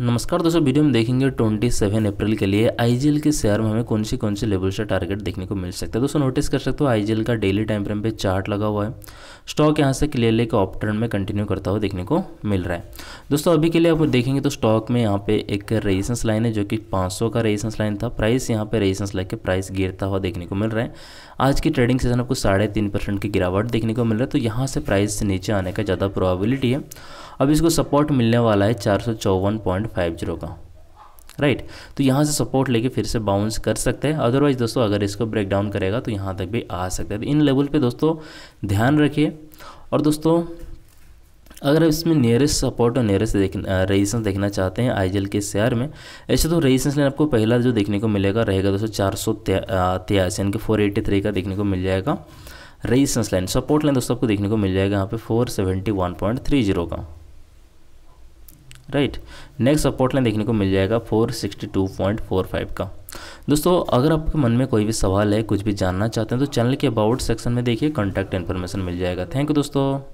नमस्कार दोस्तों वीडियो में देखेंगे 27 अप्रैल के लिए आई के शेयर में हमें कौन सी कौन सी लेवल से टारगेट देखने को मिल सकता है दोस्तों नोटिस कर सकते हो आई का डेली टाइम फ्रेम पे चार्ट लगा हुआ है स्टॉक यहाँ से क्लियरली एक ऑप्टर्न में कंटिन्यू करता हुआ देखने को मिल रहा है दोस्तों अभी के लिए आप देखेंगे तो स्टॉक में यहाँ पे एक रेजिस्टेंस लाइन है जो कि 500 का रेजिस्टेंस लाइन था प्राइस यहाँ पे रेजिस्टेंस लग के प्राइस गिरता हुआ देखने को मिल रहा है आज की ट्रेडिंग सेशन आपको साढ़े तीन परसेंट की गिरावट देखने को मिल रहा है तो यहाँ से प्राइस नीचे आने का ज़्यादा प्रॉबिलिटी है अब इसको सपोर्ट मिलने वाला है चार का राइट right. तो यहाँ से सपोर्ट लेके फिर से बाउंस कर सकते हैं अदरवाइज दोस्तों अगर इसको ब्रेक डाउन करेगा तो यहाँ तक भी आ सकता है तो इन लेवल पे दोस्तों ध्यान रखिए और दोस्तों अगर इसमें नियरेस्ट सपोर्ट और नियरेस्ट देख रेजिस्टेंस देखना चाहते हैं आईजीएल के शेयर में ऐसे तो रेजिस्टेंस लाइन आपको पहला जो देखने को मिलेगा रहेगा दोस्तों चार सौ तिरासी यानी कि फोर थ्री का देखने को मिल जाएगा रेजिस्टेंस लाइन सपोर्ट लाइन दोस्तों आपको देखने को मिल जाएगा यहाँ पे four seventy one point three zero का राइट नेक्स्ट सपोर्ट लाइन देखने को मिल जाएगा 462.45 का दोस्तों अगर आपके मन में कोई भी सवाल है कुछ भी जानना चाहते हैं तो चैनल के अबाउट सेक्शन में देखिए कॉन्टैक्ट इन्फॉर्मेशन मिल जाएगा थैंक यू दोस्तों